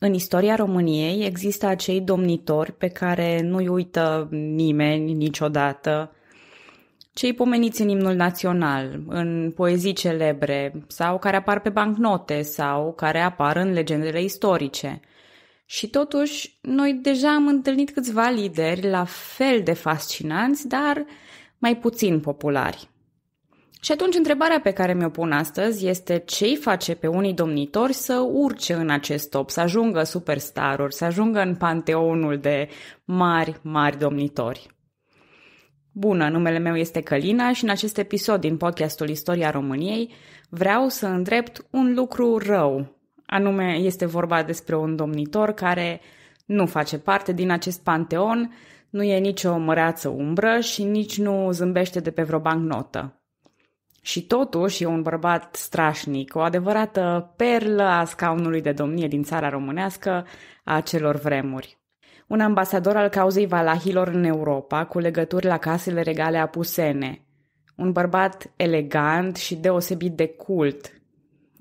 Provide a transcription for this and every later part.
În istoria României există acei domnitori pe care nu-i uită nimeni niciodată, cei pomeniți în imnul național, în poezii celebre sau care apar pe bancnote sau care apar în legendele istorice. Și totuși, noi deja am întâlnit câțiva lideri la fel de fascinanți, dar mai puțin populari. Și atunci întrebarea pe care mi-o pun astăzi este ce îi face pe unii domnitori să urce în acest top, să ajungă superstaruri, să ajungă în panteonul de mari, mari domnitori. Bună, numele meu este Călina și în acest episod din podcastul Istoria României vreau să îndrept un lucru rău. Anume, este vorba despre un domnitor care nu face parte din acest panteon, nu e nicio măreață umbră și nici nu zâmbește de pe vreo bancnotă. Și totuși e un bărbat strașnic, o adevărată perlă a scaunului de domnie din țara românească a celor vremuri. Un ambasador al cauzei valahilor în Europa, cu legături la casele regale apusene. Un bărbat elegant și deosebit de cult.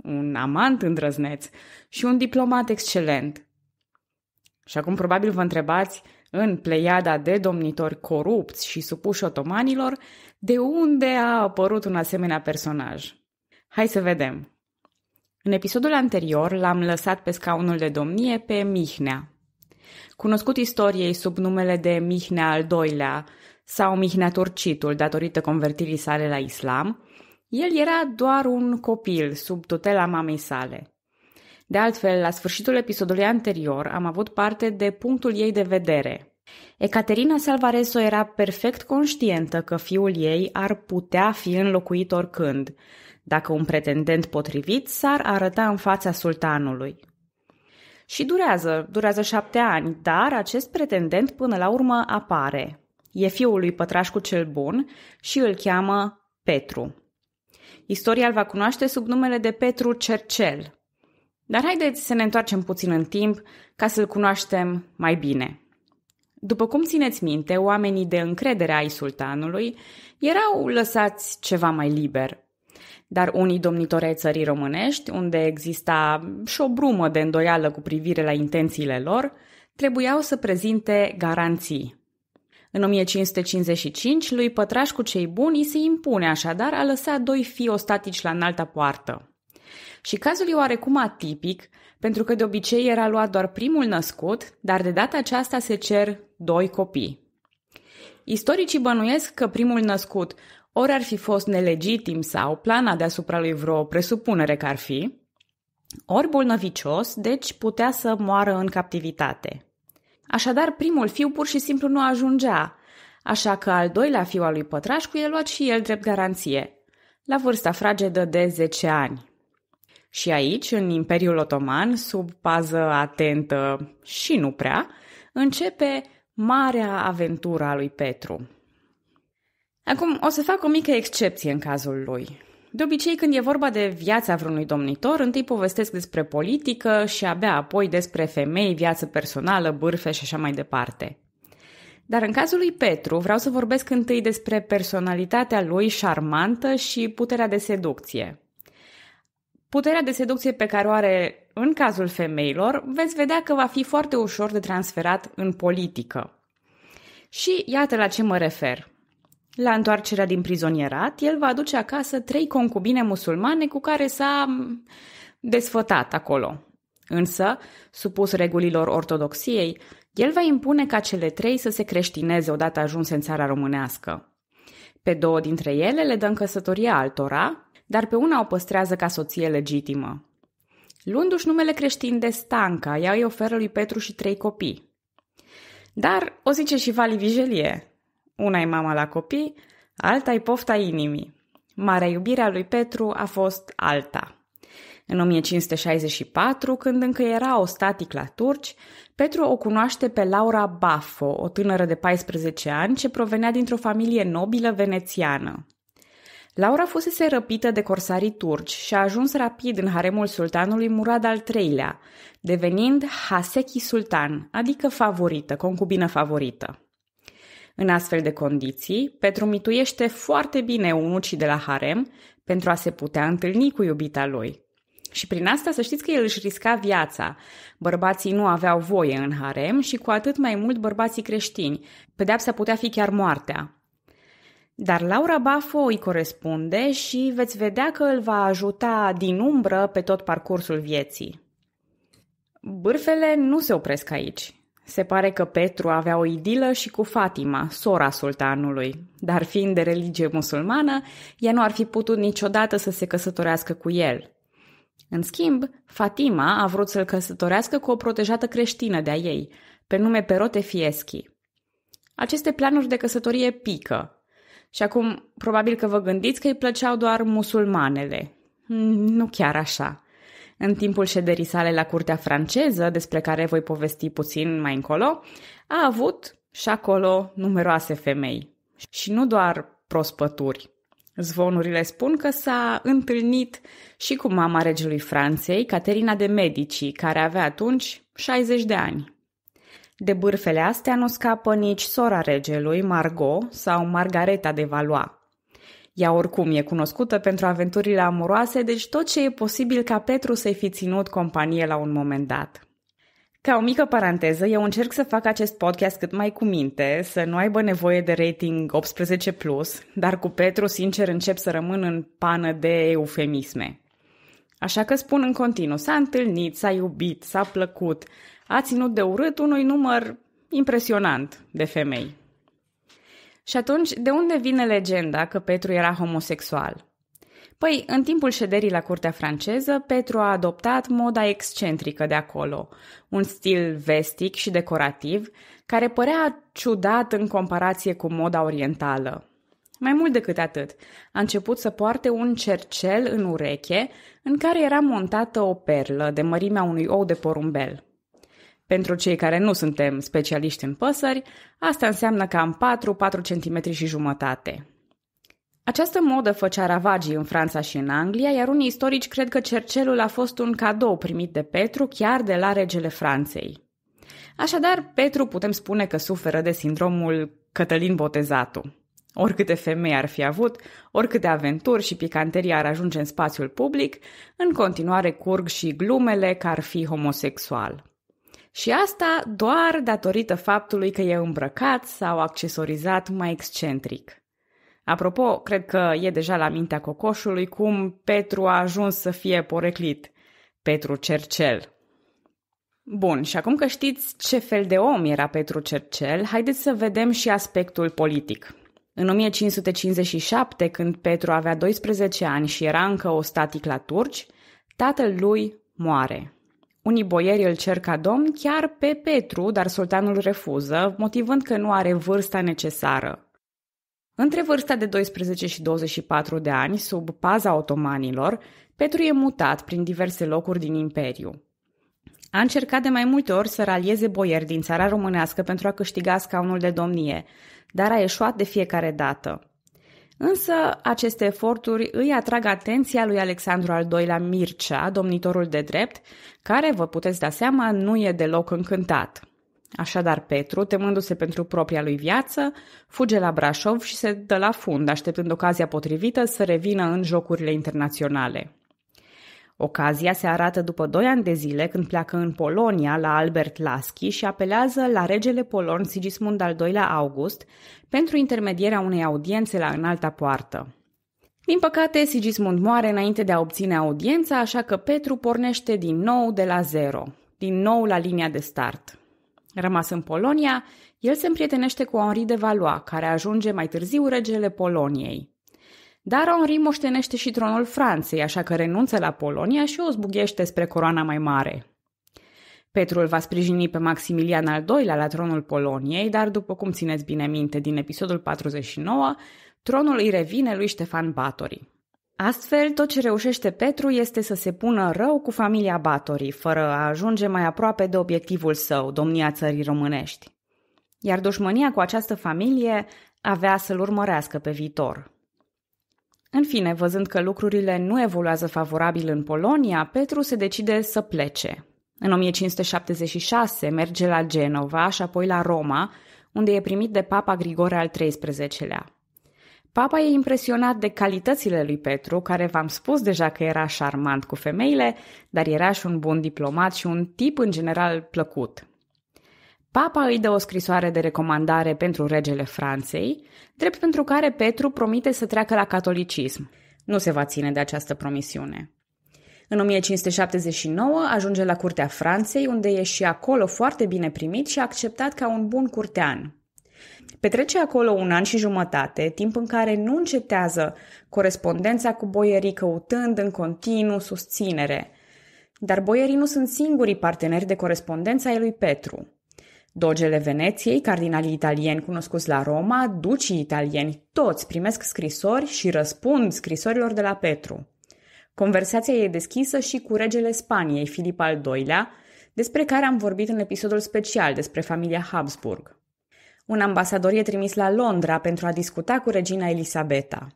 Un amant îndrăzneț și un diplomat excelent. Și acum probabil vă întrebați, în pleiada de domnitori corupți și supuși otomanilor, de unde a apărut un asemenea personaj? Hai să vedem! În episodul anterior l-am lăsat pe scaunul de domnie pe Mihnea. Cunoscut istoriei sub numele de Mihnea al doilea sau Mihnea Turcitul datorită convertirii sale la islam, el era doar un copil sub tutela mamei sale. De altfel, la sfârșitul episodului anterior am avut parte de punctul ei de vedere, Ecaterina Salvareso era perfect conștientă că fiul ei ar putea fi înlocuit oricând, dacă un pretendent potrivit s-ar arăta în fața sultanului. Și durează, durează șapte ani, dar acest pretendent până la urmă apare. E fiul lui Pătrașcu cel Bun și îl cheamă Petru. Istoria îl va cunoaște sub numele de Petru Cercel. Dar haideți să ne întoarcem puțin în timp ca să-l cunoaștem mai bine. După cum țineți minte, oamenii de încredere ai sultanului erau lăsați ceva mai liber, dar unii domnitori ai țării românești, unde exista și o brumă de îndoială cu privire la intențiile lor, trebuiau să prezinte garanții. În 1555, lui Pătraș cu cei buni îi se impune așadar a lăsa doi fii ostatici la înalta poartă. Și cazul e oarecum atipic, pentru că de obicei era luat doar primul născut, dar de data aceasta se cer doi copii. Istoricii bănuiesc că primul născut ori ar fi fost nelegitim sau plana deasupra lui vreo presupunere că ar fi, ori bolnăvicios, deci putea să moară în captivitate. Așadar, primul fiu pur și simplu nu ajungea, așa că al doilea fiu al lui Pătrașcu e luat și el drept garanție, la vârsta fragedă de 10 ani. Și aici, în Imperiul Otoman, sub pază atentă și nu prea, începe marea aventură a lui Petru. Acum, o să fac o mică excepție în cazul lui. De obicei, când e vorba de viața vreunui domnitor, întâi povestesc despre politică și abia apoi despre femei, viață personală, bârfe și așa mai departe. Dar în cazul lui Petru, vreau să vorbesc întâi despre personalitatea lui șarmantă și puterea de seducție – Puterea de seducție pe care o are în cazul femeilor, veți vedea că va fi foarte ușor de transferat în politică. Și iată la ce mă refer. La întoarcerea din prizonierat, el va aduce acasă trei concubine musulmane cu care s-a desfătat acolo. Însă, supus regulilor ortodoxiei, el va impune ca cele trei să se creștineze odată ajunse în țara românească. Pe două dintre ele le dă în căsătorie altora, dar pe una o păstrează ca soție legitimă. Luându-și numele creștin de Stanca, ea îi oferă lui Petru și trei copii. Dar o zice și Vali Vigelie. Una e mama la copii, alta e pofta inimii. Marea iubire a lui Petru a fost alta. În 1564, când încă era o static la turci, Petru o cunoaște pe Laura Baffo, o tânără de 14 ani ce provenea dintr-o familie nobilă venețiană. Laura fusese răpită de corsarii turci și a ajuns rapid în haremul sultanului Murad al III-lea, devenind Haseki Sultan, adică favorită, concubină favorită. În astfel de condiții, Petru mituiește foarte bine unucii de la harem pentru a se putea întâlni cu iubita lui. Și prin asta să știți că el își risca viața. Bărbații nu aveau voie în harem și cu atât mai mult bărbații creștini. Pedeapsa putea fi chiar moartea. Dar Laura Bafo îi corespunde și veți vedea că îl va ajuta din umbră pe tot parcursul vieții. Bârfele nu se opresc aici. Se pare că Petru avea o idilă și cu Fatima, sora sultanului, dar fiind de religie musulmană, ea nu ar fi putut niciodată să se căsătorească cu el. În schimb, Fatima a vrut să-l căsătorească cu o protejată creștină de-a ei, pe nume Perote Fieschi. Aceste planuri de căsătorie pică, și acum, probabil că vă gândiți că îi plăceau doar musulmanele. Mm, nu chiar așa. În timpul șederii sale la curtea franceză, despre care voi povesti puțin mai încolo, a avut și acolo numeroase femei. Și nu doar prospături. Zvonurile spun că s-a întâlnit și cu mama regelui Franței, Caterina de Medici, care avea atunci 60 de ani. De bârfele astea nu scapă nici sora regelui, Margot sau Margareta de Valois. Ea oricum e cunoscută pentru aventurile amoroase, deci tot ce e posibil ca Petru să-i fi ținut companie la un moment dat. Ca o mică paranteză, eu încerc să fac acest podcast cât mai cu minte, să nu aibă nevoie de rating 18+, plus, dar cu Petru, sincer, încep să rămân în pană de eufemisme. Așa că spun în continuu, s-a întâlnit, s-a iubit, s-a plăcut, a ținut de urât unui număr impresionant de femei. Și atunci, de unde vine legenda că Petru era homosexual? Păi, în timpul șederii la curtea franceză, Petru a adoptat moda excentrică de acolo, un stil vestic și decorativ, care părea ciudat în comparație cu moda orientală. Mai mult decât atât, a început să poarte un cercel în ureche în care era montată o perlă de mărimea unui ou de porumbel. Pentru cei care nu suntem specialiști în păsări, asta înseamnă cam 4-4 cm și jumătate. Această modă făcea ravagii în Franța și în Anglia, iar unii istorici cred că cercelul a fost un cadou primit de Petru chiar de la regele Franței. Așadar, Petru putem spune că suferă de sindromul Cătălin Botezatu. Oricâte femei ar fi avut, oricâte aventuri și picanterii ar ajunge în spațiul public, în continuare curg și glumele că ar fi homosexual. Și asta doar datorită faptului că e îmbrăcat sau accesorizat mai excentric. Apropo, cred că e deja la mintea cocoșului cum Petru a ajuns să fie poreclit. Petru Cercel. Bun, și acum că știți ce fel de om era Petru Cercel, haideți să vedem și aspectul politic. În 1557, când Petru avea 12 ani și era încă o static la turci, tatăl lui moare. Unii boieri îl cer ca domn chiar pe Petru, dar sultanul refuză, motivând că nu are vârsta necesară. Între vârsta de 12 și 24 de ani, sub paza otomanilor, Petru e mutat prin diverse locuri din imperiu. A încercat de mai multe ori să ralieze boieri din țara românească pentru a câștiga scaunul de domnie, dar a eșuat de fiecare dată. Însă aceste eforturi îi atrag atenția lui Alexandru al II-lea Mircea, domnitorul de drept, care, vă puteți da seama, nu e deloc încântat. Așadar, Petru, temându-se pentru propria lui viață, fuge la Brașov și se dă la fund, așteptând ocazia potrivită să revină în jocurile internaționale. Ocazia se arată după doi ani de zile când pleacă în Polonia la Albert Laschi și apelează la regele polon Sigismund al II-lea August pentru intermedierea unei audiențe la înalta poartă. Din păcate, Sigismund moare înainte de a obține audiența, așa că Petru pornește din nou de la zero, din nou la linia de start. Rămas în Polonia, el se împrietenește cu Henri de Valois, care ajunge mai târziu regele Poloniei. Dar Henri moștenește și tronul Franței, așa că renunță la Polonia și o zbughește spre coroana mai mare. Petrul va sprijini pe Maximilian al II-lea la tronul Poloniei, dar după cum țineți bine minte din episodul 49, tronul îi revine lui Ștefan Batori. Astfel, tot ce reușește Petru este să se pună rău cu familia Batori, fără a ajunge mai aproape de obiectivul său, domnia țării românești. Iar dușmânia cu această familie avea să-l urmărească pe viitor. În fine, văzând că lucrurile nu evoluează favorabil în Polonia, Petru se decide să plece. În 1576 merge la Genova și apoi la Roma, unde e primit de Papa Grigore al XIII-lea. Papa e impresionat de calitățile lui Petru, care v-am spus deja că era șarmant cu femeile, dar era și un bun diplomat și un tip în general plăcut. Papa îi dă o scrisoare de recomandare pentru regele Franței, drept pentru care Petru promite să treacă la catolicism. Nu se va ține de această promisiune. În 1579 ajunge la curtea Franței, unde e și acolo foarte bine primit și acceptat ca un bun curtean. Petrece acolo un an și jumătate, timp în care nu încetează corespondența cu boierii căutând în continuu susținere. Dar boierii nu sunt singurii parteneri de corespondența ai lui Petru. Dogele Veneției, cardinalii italieni cunoscuți la Roma, ducii italieni, toți primesc scrisori și răspund scrisorilor de la Petru. Conversația e deschisă și cu regele Spaniei, Filip al II-lea, despre care am vorbit în episodul special despre familia Habsburg. Un ambasador e trimis la Londra pentru a discuta cu regina Elisabeta.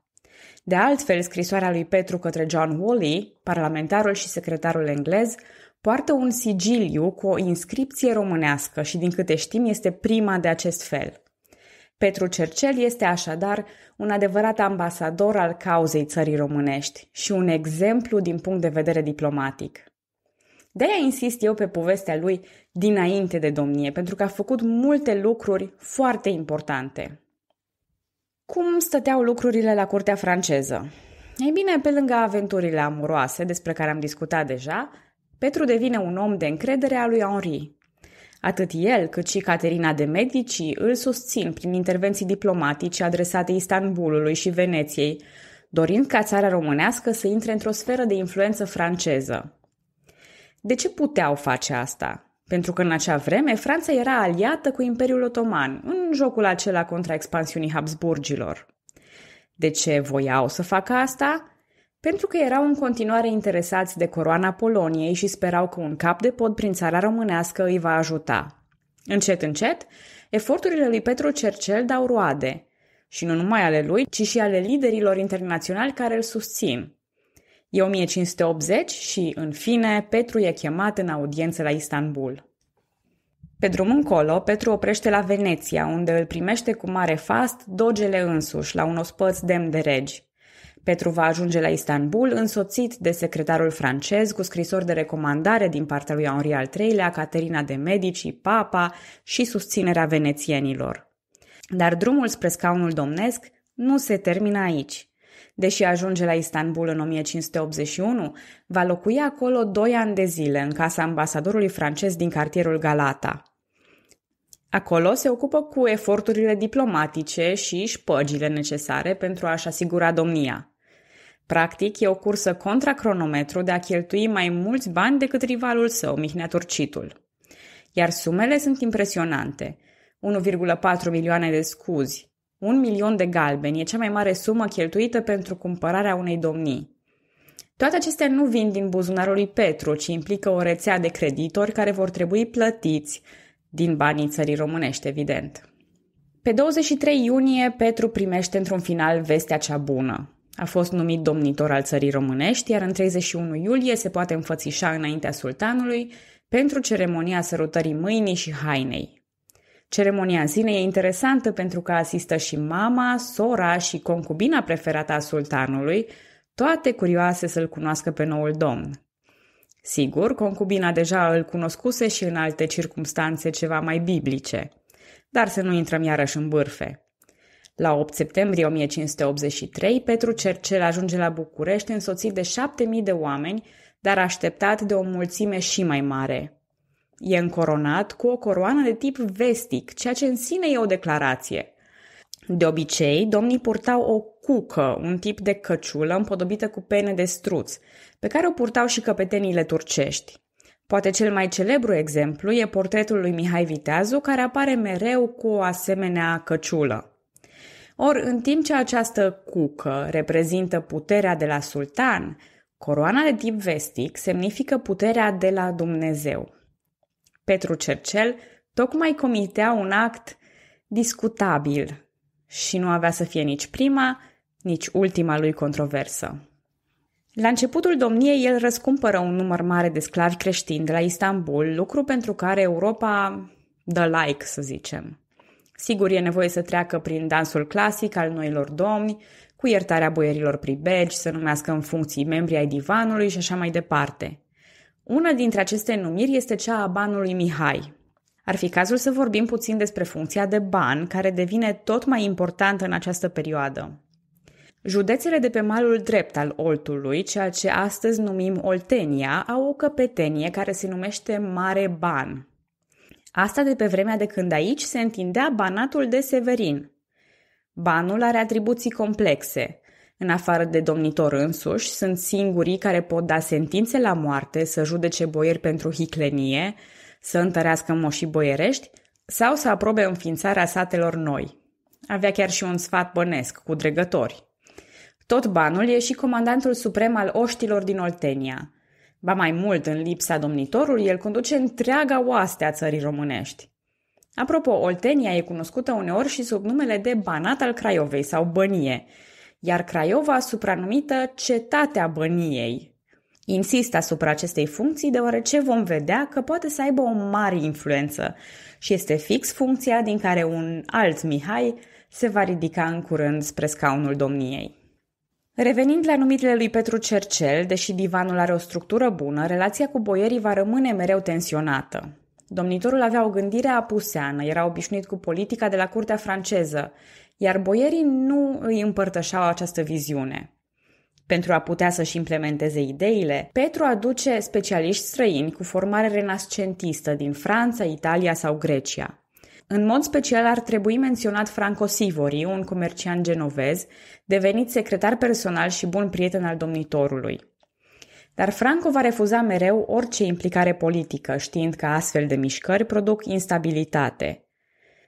De altfel, scrisoarea lui Petru către John Woolley, parlamentarul și secretarul englez, Poartă un sigiliu cu o inscripție românească și, din câte știm, este prima de acest fel. Petru Cercel este așadar un adevărat ambasador al cauzei țării românești și un exemplu din punct de vedere diplomatic. De-aia insist eu pe povestea lui dinainte de domnie, pentru că a făcut multe lucruri foarte importante. Cum stăteau lucrurile la curtea franceză? Ei bine, pe lângă aventurile amuroase despre care am discutat deja, Petru devine un om de încredere a lui Henri. Atât el cât și Caterina de Medici îl susțin prin intervenții diplomatice adresate Istanbulului și Veneției, dorind ca țara românească să intre într-o sferă de influență franceză. De ce puteau face asta? Pentru că în acea vreme Franța era aliată cu Imperiul Otoman, în jocul acela contra expansiunii Habsburgilor. De ce voiau să facă asta? Pentru că erau în continuare interesați de coroana Poloniei și sperau că un cap de pod prin țara românească îi va ajuta. Încet, încet, eforturile lui Petru Cercel dau roade, și nu numai ale lui, ci și ale liderilor internaționali care îl susțin. E 1580 și, în fine, Petru e chemat în audiență la Istanbul. Pe drum încolo, Petru oprește la Veneția, unde îl primește cu mare fast dogele însuși, la un ospăț demn de regi. Petru va ajunge la Istanbul însoțit de secretarul francez cu scrisori de recomandare din partea lui Henri al III-lea, Caterina de Medici, Papa și susținerea venețienilor. Dar drumul spre scaunul domnesc nu se termină aici. Deși ajunge la Istanbul în 1581, va locui acolo doi ani de zile în casa ambasadorului francez din cartierul Galata. Acolo se ocupă cu eforturile diplomatice și șpăgile necesare pentru a-și asigura domnia. Practic, e o cursă contra cronometru de a cheltui mai mulți bani decât rivalul său, Mihnea Turcitul. Iar sumele sunt impresionante. 1,4 milioane de scuzi, 1 milion de galbeni e cea mai mare sumă cheltuită pentru cumpărarea unei domnii. Toate acestea nu vin din buzunarul lui Petru, ci implică o rețea de creditori care vor trebui plătiți din banii țării românești, evident. Pe 23 iunie, Petru primește într-un final vestea cea bună. A fost numit domnitor al țării românești, iar în 31 iulie se poate înfățișa înaintea sultanului pentru ceremonia sărutării mâinii și hainei. Ceremonia în sine e interesantă pentru că asistă și mama, sora și concubina preferată a sultanului, toate curioase să-l cunoască pe noul domn. Sigur, concubina deja îl cunoscuse și în alte circumstanțe ceva mai biblice. Dar să nu intrăm iarăși în bârfe. La 8 septembrie 1583, Petru cel Cercel ajunge la București însoțit de 7.000 de oameni, dar așteptat de o mulțime și mai mare. E încoronat cu o coroană de tip vestic, ceea ce în sine e o declarație. De obicei, domnii purtau o cucă, un tip de căciulă împodobită cu pene de struț, pe care o purtau și căpeteniile turcești. Poate cel mai celebru exemplu e portretul lui Mihai Viteazu, care apare mereu cu o asemenea căciulă. Or, în timp ce această cucă reprezintă puterea de la sultan, coroana de tip vestic semnifică puterea de la Dumnezeu. Petru Cercel tocmai comitea un act discutabil și nu avea să fie nici prima, nici ultima lui controversă. La începutul domniei, el răscumpără un număr mare de sclavi creștini de la Istanbul, lucru pentru care Europa dă like, să zicem. Sigur, e nevoie să treacă prin dansul clasic al noilor domni, cu iertarea boierilor pribegi, să numească în funcții membrii ai divanului și așa mai departe. Una dintre aceste numiri este cea a banului Mihai. Ar fi cazul să vorbim puțin despre funcția de ban, care devine tot mai importantă în această perioadă. Județele de pe malul drept al Oltului, ceea ce astăzi numim Oltenia, au o căpetenie care se numește Mare Ban, Asta de pe vremea de când aici se întindea banatul de Severin. Banul are atribuții complexe. În afară de domnitor însuși, sunt singurii care pot da sentințe la moarte, să judece boieri pentru hiclenie, să întărească moșii boierești sau să aprobe înființarea satelor noi. Avea chiar și un sfat bănesc cu dregători. Tot banul e și comandantul suprem al oștilor din Oltenia – Ba mai mult, în lipsa domnitorului, el conduce întreaga oaste a țării românești. Apropo, Oltenia e cunoscută uneori și sub numele de Banat al Craiovei sau Bănie, iar Craiova supranumită Cetatea Băniei. Insist asupra acestei funcții deoarece vom vedea că poate să aibă o mare influență și este fix funcția din care un alt Mihai se va ridica în curând spre scaunul domniei. Revenind la numitele lui Petru Cercel, deși divanul are o structură bună, relația cu boierii va rămâne mereu tensionată. Domnitorul avea o gândire apuseană, era obișnuit cu politica de la curtea franceză, iar boierii nu îi împărtășeau această viziune. Pentru a putea să-și implementeze ideile, Petru aduce specialiști străini cu formare renascentistă din Franța, Italia sau Grecia. În mod special ar trebui menționat Franco Sivori, un comerciant genovez, devenit secretar personal și bun prieten al domnitorului. Dar Franco va refuza mereu orice implicare politică, știind că astfel de mișcări produc instabilitate.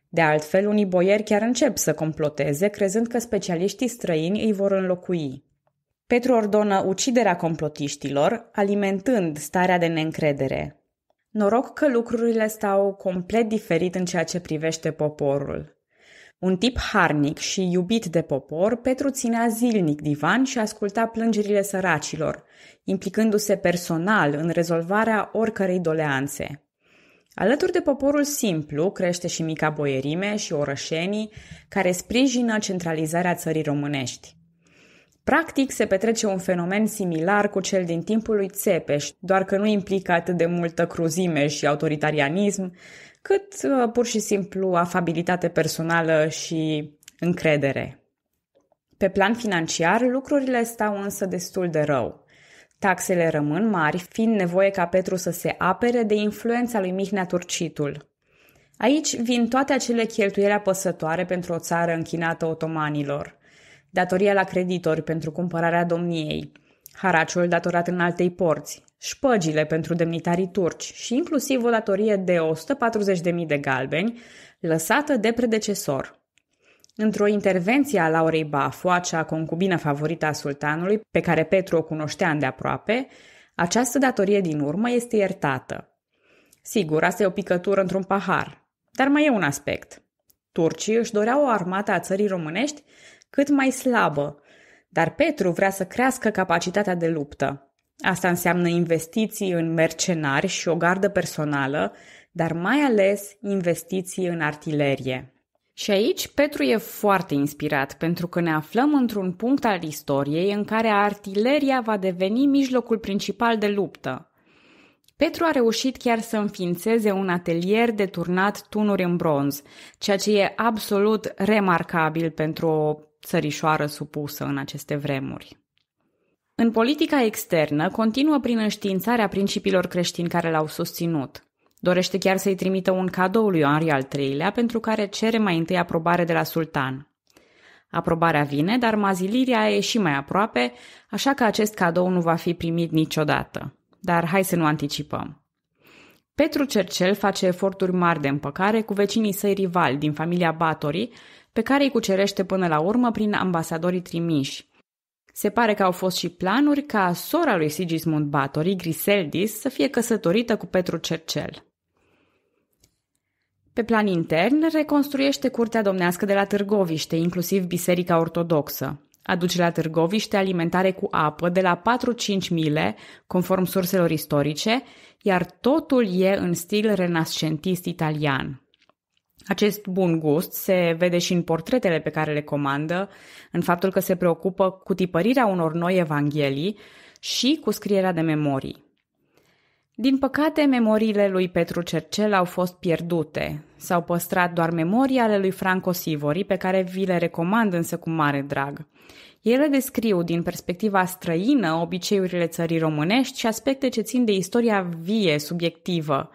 De altfel, unii boieri chiar încep să comploteze, crezând că specialiștii străini îi vor înlocui. Petru ordonă uciderea complotiștilor, alimentând starea de neîncredere. Noroc că lucrurile stau complet diferit în ceea ce privește poporul. Un tip harnic și iubit de popor, Petru ținea zilnic divan și asculta plângerile săracilor, implicându-se personal în rezolvarea oricărei doleanțe. Alături de poporul simplu crește și mica boierime și orășenii care sprijină centralizarea țării românești. Practic, se petrece un fenomen similar cu cel din timpul lui Țepeș, doar că nu implică atât de multă cruzime și autoritarianism, cât uh, pur și simplu afabilitate personală și încredere. Pe plan financiar, lucrurile stau însă destul de rău. Taxele rămân mari, fiind nevoie ca Petru să se apere de influența lui Mihnea Turcitul. Aici vin toate acele cheltuieli apăsătoare pentru o țară închinată otomanilor – datoria la creditori pentru cumpărarea domniei, haraciul datorat în altei porți, șpăgile pentru demnitarii turci și inclusiv o datorie de 140.000 de galbeni, lăsată de predecesor. Într-o intervenție a Laurei Bafua, acea concubină favorită a sultanului, pe care Petru o cunoștea îndeaproape, această datorie din urmă este iertată. Sigur, asta e o picătură într-un pahar, dar mai e un aspect. Turcii își doreau o armată a țării românești cât mai slabă, dar Petru vrea să crească capacitatea de luptă. Asta înseamnă investiții în mercenari și o gardă personală, dar mai ales investiții în artilerie. Și aici Petru e foarte inspirat, pentru că ne aflăm într-un punct al istoriei în care artileria va deveni mijlocul principal de luptă. Petru a reușit chiar să înființeze un atelier de turnat tunuri în bronz, ceea ce e absolut remarcabil pentru o țărișoară supusă în aceste vremuri. În politica externă, continuă prin înștiințarea principiilor creștini care l-au susținut. Dorește chiar să-i trimită un cadou lui Henri al III-lea, pentru care cere mai întâi aprobare de la sultan. Aprobarea vine, dar maziliria e și mai aproape, așa că acest cadou nu va fi primit niciodată. Dar hai să nu anticipăm. Petru Cercel face eforturi mari de împăcare cu vecinii săi rivali din familia Batorii, pe care îi cucerește până la urmă prin ambasadorii trimiși. Se pare că au fost și planuri ca sora lui Sigismund Bathory, Griseldis, să fie căsătorită cu Petru Cercel. Pe plan intern, reconstruiește curtea domnească de la Târgoviște, inclusiv Biserica Ortodoxă. Aduce la Târgoviște alimentare cu apă de la 4-5 mile, conform surselor istorice, iar totul e în stil renascentist italian. Acest bun gust se vede și în portretele pe care le comandă, în faptul că se preocupă cu tipărirea unor noi evanghelii și cu scrierea de memorii. Din păcate, memoriile lui Petru Cercel au fost pierdute. S-au păstrat doar memorii ale lui Franco Sivori, pe care vi le recomand însă cu mare drag. Ele descriu din perspectiva străină obiceiurile țării românești și aspecte ce țin de istoria vie, subiectivă,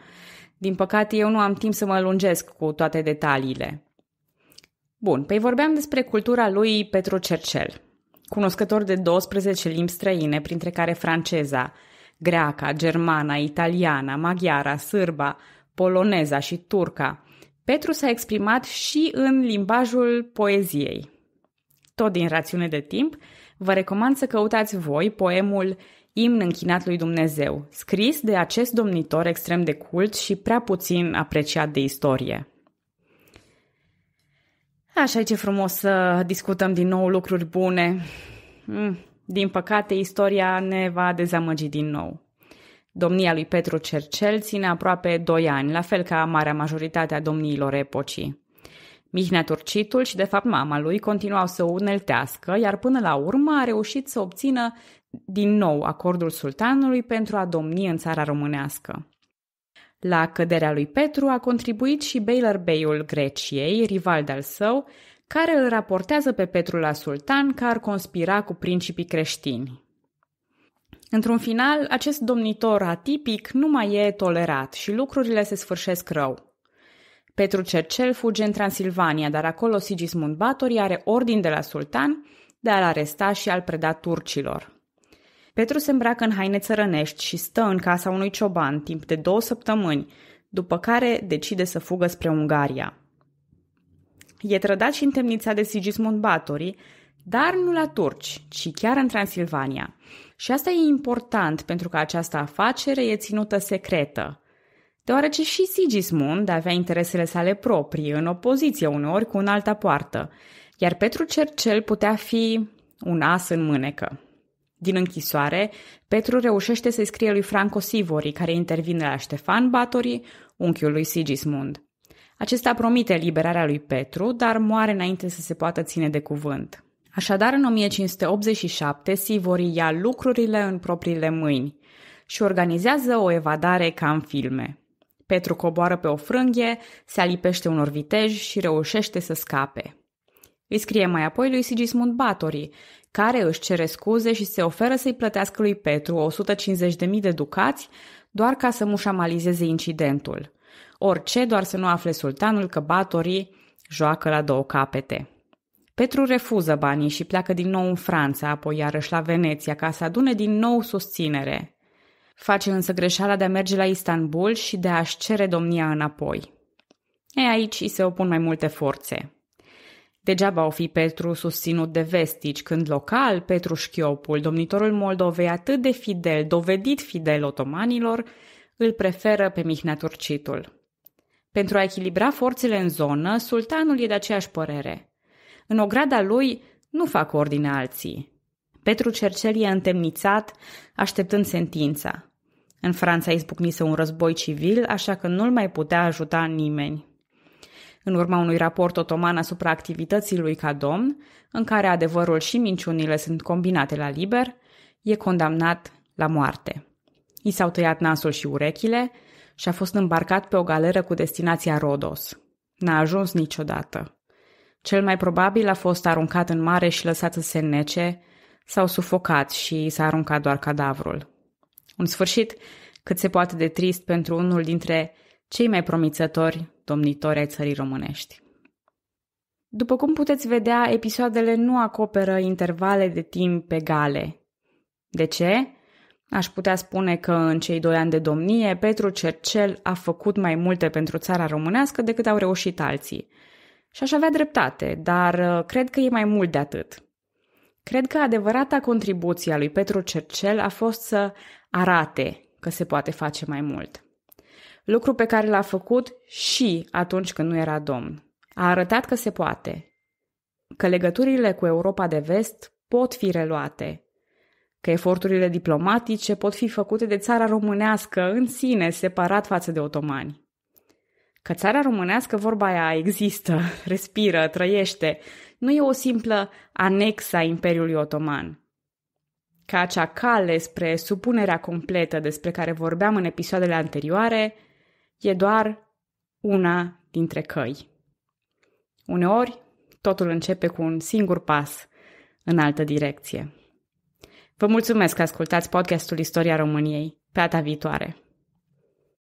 din păcate, eu nu am timp să mă lungesc cu toate detaliile. Bun, păi vorbeam despre cultura lui Petru Cercel, cunoscător de 12 limbi străine, printre care franceza, greaca, germana, italiana, maghiara, sârba, poloneza și turca. Petru s-a exprimat și în limbajul poeziei. Tot din rațiune de timp, vă recomand să căutați voi poemul imn închinat lui Dumnezeu, scris de acest domnitor extrem de cult și prea puțin apreciat de istorie. Așa e ce frumos să discutăm din nou lucruri bune. Mm, din păcate, istoria ne va dezamăgi din nou. Domnia lui Petru Cercel ține aproape 2 ani, la fel ca marea majoritate a domniilor epocii. Mihnea Turcitul și, de fapt, mama lui continuau să uneltească, iar până la urmă a reușit să obțină din nou acordul sultanului pentru a domni în țara românească. La căderea lui Petru a contribuit și Baylor Bayul Greciei, rival de-al său, care îl raportează pe Petru la sultan că ar conspira cu principii creștini. Într-un final, acest domnitor atipic nu mai e tolerat și lucrurile se sfârșesc rău. Petru Cercel fuge în Transilvania, dar acolo Sigismund Batori are ordin de la sultan de a-l aresta și a-l preda turcilor. Petru se îmbracă în haine țărănești și stă în casa unui cioban timp de două săptămâni, după care decide să fugă spre Ungaria. E trădat și în temnița de Sigismund Bathory, dar nu la turci, ci chiar în Transilvania. Și asta e important pentru că această afacere e ținută secretă. Deoarece și Sigismund avea interesele sale proprii, în opoziție uneori cu un alta poartă, iar Petru Cercel putea fi un as în mânecă. Din închisoare, Petru reușește să-i scrie lui Franco Sivori, care intervine la Ștefan Batori, unchiul lui Sigismund. Acesta promite liberarea lui Petru, dar moare înainte să se poată ține de cuvânt. Așadar, în 1587, Sivori ia lucrurile în propriile mâini și organizează o evadare ca în filme. Petru coboară pe o frânghie, se alipește unor vitej și reușește să scape. Îi scrie mai apoi lui Sigismund Batori, care își cere scuze și se oferă să-i plătească lui Petru 150.000 de ducați doar ca să mușamalizeze incidentul. Orice, doar să nu afle sultanul că Batori joacă la două capete. Petru refuză banii și pleacă din nou în Franța, apoi iarăși la Veneția, ca să adune din nou susținere. Face însă greșeala de a merge la Istanbul și de a-și cere domnia înapoi. E aici îi se opun mai multe forțe. Degeaba o fi Petru susținut de vestici, când local, Petru Șchiopul, domnitorul Moldovei atât de fidel, dovedit fidel otomanilor, îl preferă pe Mihnea Turcitul. Pentru a echilibra forțele în zonă, sultanul e de aceeași părere. În ograda lui nu fac ordine alții. Petru Cercel e întemnițat, așteptând sentința. În Franța izbucnise un război civil, așa că nu-l mai putea ajuta nimeni în urma unui raport otoman asupra activității lui ca domn, în care adevărul și minciunile sunt combinate la liber, e condamnat la moarte. I s-au tăiat nasul și urechile și a fost îmbarcat pe o galeră cu destinația Rodos. N-a ajuns niciodată. Cel mai probabil a fost aruncat în mare și lăsat să se nece, s-au sufocat și s-a aruncat doar cadavrul. În sfârșit, cât se poate de trist pentru unul dintre cei mai promițători domnitori ai țării românești. După cum puteți vedea, episoadele nu acoperă intervale de timp egale. De ce? Aș putea spune că în cei doi ani de domnie, Petru Cercel a făcut mai multe pentru țara românească decât au reușit alții. Și aș avea dreptate, dar uh, cred că e mai mult de atât. Cred că adevărata contribuție a lui Petru Cercel a fost să arate că se poate face mai mult lucru pe care l-a făcut și atunci când nu era domn. A arătat că se poate, că legăturile cu Europa de vest pot fi reluate, că eforturile diplomatice pot fi făcute de țara românească în sine, separat față de otomani. Că țara românească, vorba aia, există, respiră, trăiește, nu e o simplă anexă a Imperiului Otoman. Că acea cale spre supunerea completă despre care vorbeam în episoadele anterioare – e doar una dintre căi. Uneori, totul începe cu un singur pas în altă direcție. Vă mulțumesc că ascultați podcastul Istoria României. Pe data viitoare!